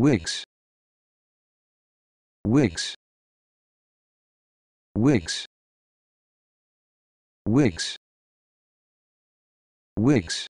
wigs wigs wigs wigs wigs